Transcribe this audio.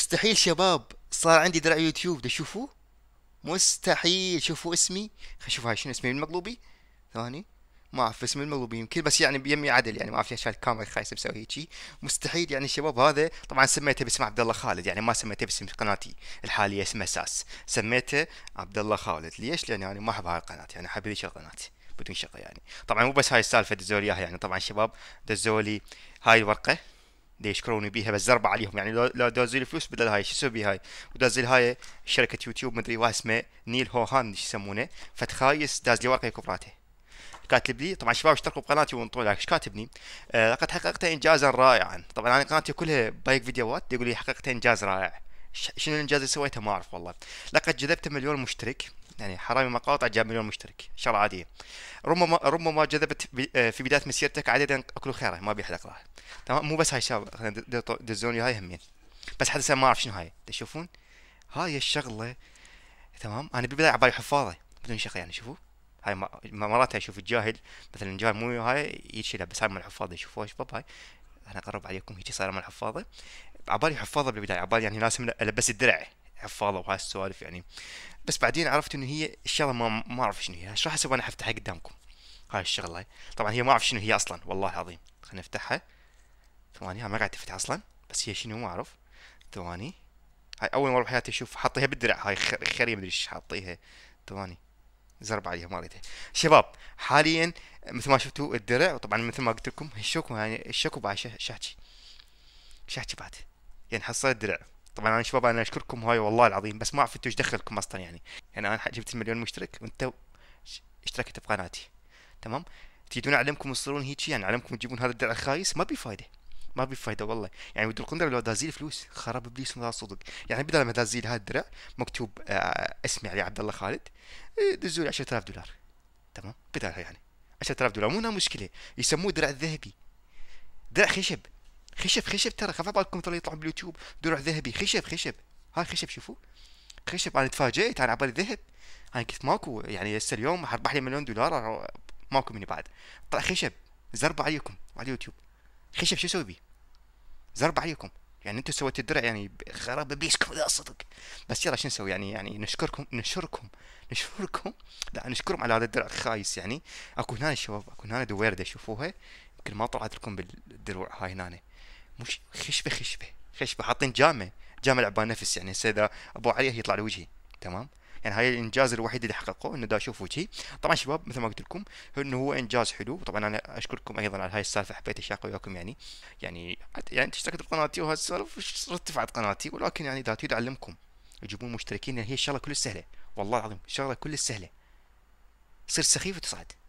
مستحيل شباب صار عندي درع يوتيوب تشوفوا مستحيل شوفوا اسمي خلينا نشوف هاي شنو اسمي المقلوبي ثاني ما اعرف اسمي المقلوبي يمكن بس يعني بيمي عدل يعني ما اعرف ليش الكاميرا خايسه مسوي هيك مستحيل يعني الشباب هذا طبعا سميته باسم عبد الله خالد يعني ما سميته باسم قناتي الحاليه اسمها ساس سميته عبد الله خالد ليش؟ لان يعني ما احب هاي القناه يعني احب ذيك القناه بدون شغل يعني طبعا مو بس هاي السالفه دزولي اياها يعني طبعا شباب دزولي هاي الورقه يشكروني بيها بس زربة عليهم يعني لو دازي فلوس بدل هاي شو اسوي بهاي ودازي هاي شركه يوتيوب مدري واحد اسمه نيل هوهان شو يسمونه فتخايس داز لي ورقه كبراته كاتب لي طبعا شباب اشتركوا بقناتي وانطوا لايك ايش كاتبني؟ آه لقد حققت انجازا رائعا طبعا انا قناتي كلها بايك فيديوهات يقول لي حققت انجاز رائع شنو الانجاز اللي سويته ما اعرف والله لقد جذبت مليون مشترك يعني حرامي مقاطع جاب مليون مشترك شغله عاديه ربما ربما جذبت آه، في بدايه مسيرتك عددا اكل خيره ما بيحلق راح تمام مو بس هاي الشغله دزوني هاي همين بس حتى ما اعرف شنو هاي تشوفون هاي الشغله تمام انا بالبدايه عبالي حفاظه بدون شغله يعني شوفوا هاي مرات اشوف الجاهل مثلا الجاهل مو هاي يشيلها بس هاي مال حفاضه شوفوا شباب هاي انا اقرب عليكم هيك صايره مال الحفاضه عبالي حفاضه بالبدايه عبالي يعني لازم البس الدرع حفاضه وهالسوالف يعني بس بعدين عرفت انه هي الشغله ما ما اعرف شنو هي ايش راح اسوي انا افتحها قدامكم هاي الشغله طبعا هي ما اعرف شنو هي اصلا والله العظيم خلينا نفتحها ثواني ما قاعد تفتح اصلا بس هي شنو ما اعرف ثواني هاي اول مره بحياتي اشوف حاطيها بالدرع هاي خريه مدري ايش حاطيها ثواني زرب عليها ما ريته شباب حاليا مثل ما شفتوا الدرع وطبعا مثل ما قلت لكم الشوكو يعني الشوكو بعد شحكي شحكي بعد يعني حصلت درع طبعا انا شباب انا اشكركم هاي والله العظيم بس ما عرفت ايش دخلكم اصلا يعني يعني انا جبت المليون مشترك وانت اشتركت بقناتي تمام تريدون اعلمكم تصيرون هيجي يعني اعلمكم تجيبون هذا الدرع الخايس ما بيفايده فايده ما في فايده والله يعني ودي القندره لو دازيل فلوس خرب ابليس من صدق يعني بدل ما دازيل هذا الدرع مكتوب آه اسمي علي عبد الله خالد إيه، دزوا لي 10000 دولار تمام بدل يعني 10000 دولار مو مشكله يسموه درع الذهبي درع خشب خشب خشب ترى خفوا بالكم ترى يطلعون باليوتيوب درع ذهبي خشب خشب هاي خشب شوفوا خشب انا تفاجئت انا عبالي ذهب انا كنت ماكو يعني هسه اليوم حربح لي مليون دولار ماكو مني بعد طلع خشب زربوا عليكم على اليوتيوب خشب شو يسوي بيه زرب عليكم يعني انتم سويتوا الدرع يعني خراب ابليسكم لا صدق بس يلا شو نسوي يعني يعني نشكركم نشكركم نشكركم لا نشكركم على هذا الدرع الخايس يعني اكو هنا شباب اكو هنا دويرده شوفوها يمكن ما طلعت لكم بالدروع هاي هنا مش خشبه خشبه خشبه حاطين جامه جامه لعبان نفس يعني هسه اذا ابو علي يطلع لوجهي تمام يعني هاي الانجاز الوحيد اللي حققه انه دا اشوف وجهي طبعا شباب مثل ما قلت لكم انه هو انجاز حلو طبعا انا اشكركم ايضا على هاي السالفه حبيت اشارك وياكم يعني يعني يعني اشتركت بقناتي وهالسوالف ارتفعت قناتي ولكن يعني اذا تريد اعلمكم تجيبون مشتركين يعني هي الشغله كل سهله والله العظيم شغله كل سهله تصير سخيف وتصعد